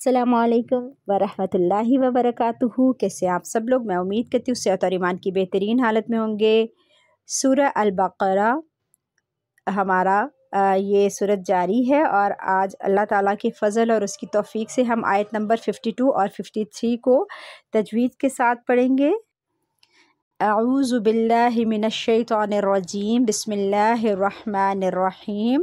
السلام علیکم ورحمۃ اللہ وبرکاتہ کیسے آپ سب لوگ میں امید کرتی ہوں صحت اور ایمان کی بہترین حالت میں ہوں گے سورہ البقرہ ہمارا یہ صورت جاری ہے اور آج اللہ تعالیٰ کے فضل اور اس کی توفیق سے ہم آیت نمبر 52 اور 53 کو تجوید کے ساتھ پڑھیں گے اعوذ باللہ من الشیطان الرجیم بسم اللہ الرحمن الرحیم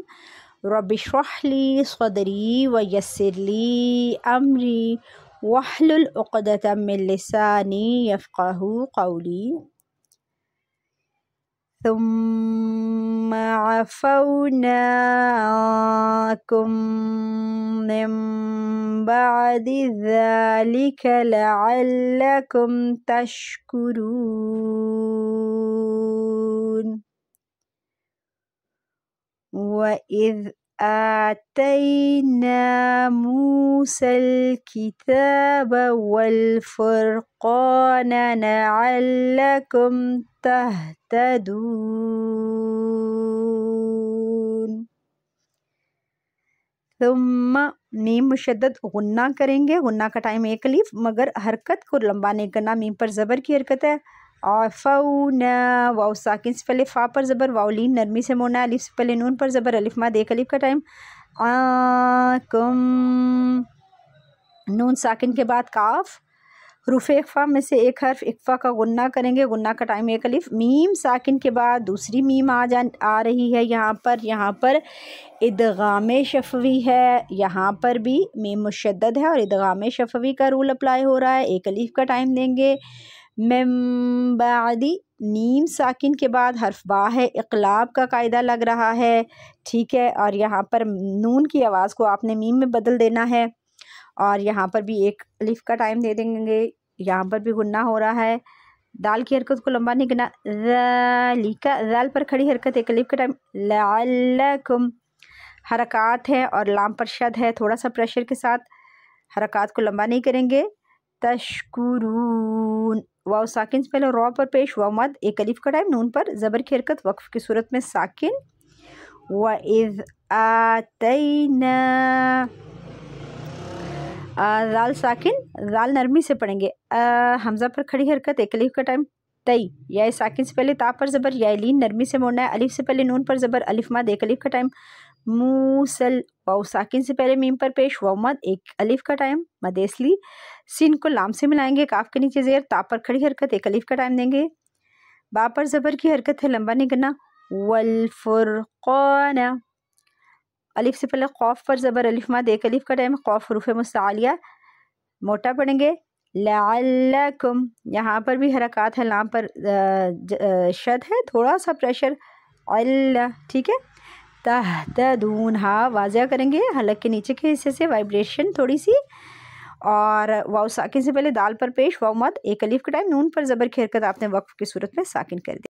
رب اشرح لي صدري ويسر لي أمري واحلل عقدة من لساني يفقه قولي ثم عفونا عنكم من بعد ذلك لعلكم تشكرون وإذ آتينا موسى الكتاب والفرقان لعلكم تهتدون ثم ميم مشدد غنّا کریں گے غنّا کا ٹائم ایک لیف مگر حرکت کو لمبانے کرنا ميم پر زبر کی حرکت ہے آفونا واؤ ساکن سے پہلے فا پر زبر واؤلین نرمی سے مونا علیف سے پہلے نون پر زبر الف ماد علیف کا ٹائم آکم نون ساکن کے بعد کاف حروف اقفا میں سے ایک حرف اقفا کا غنہ کریں گے غنہ کا ٹائم ایک علیف میم ساکن کے بعد دوسری میم آ جان آ رہی ہے یہاں پر یہاں پر ادغام شفوی ہے یہاں پر بھی میم مشدد ہے اور ادغام شفوی کا رول اپلائی ہو رہا ہے ایک علیف کا ٹائم دیں گے بعد نیم ساکن کے بعد حرف با ہے اقلاب کا قاعدہ لگ رہا ہے ٹھیک ہے اور یہاں پر نون کی آواز کو آپ نے میم میں بدل دینا ہے اور یہاں پر بھی ایک علیف کا ٹائم دے دیں گے یہاں پر بھی گنّا ہو رہا ہے دال کی حرکت کو لمبا نہیں کرنا زلی کا پر کھڑی حرکت ایک الف کا ٹائم لعلکم حرکات ہے اور لام پر شد ہے تھوڑا سا پریشر کے ساتھ حرکات کو لمبا نہیں کریں گے تشکرو واو ساکن سے پہلے رو پر پیش واو مد ایک علیف کا ٹائم نون پر زبر کی حرکت وقف کی صورت میں ساکن وَإِذْ آتَيْنَا ذال ساکن ذال نرمی سے پڑھیں گے حمزہ پر کھڑی حرکت ایک علیف کا ٹائم تی یا ساکن سے پہلے تا پر زبر یا لین نرمی سے موڑنا ہے علیف سے پہلے نون پر زبر علیف ماد ایک علیف کا ٹائم موسل واؤ ساکن سے پہلے میم پر پیش واؤ مد ایک الف کا ٹائم مدیسلی سین کو لام سے ملائیں گے کاف کے نیچے زیر تا پر کھڑی حرکت ایک الف کا ٹائم دیں گے با پر زبر کی حرکت ہے لمبا نگنا کرنا والفرقان الف سے پہلے خوف پر زبر الف مد ایک کا ٹائم خوف حروف مستعالیہ موٹا پڑھیں گے لعلکم یہاں پر بھی حرکات ہے لام پر شد ہے تھوڑا سا پریشر آئل ٹھیک ہے تحتدون تہ ہا واضح کریں گے حلق کے نیچے کے حصے سے وائبریشن تھوڑی سی اور واؤ ساکن سے پہلے دال پر پیش واؤ مد ایک علیف کے ٹائم نون پر زبر کی حرکت آپ نے وقف کی صورت میں ساکن کر دی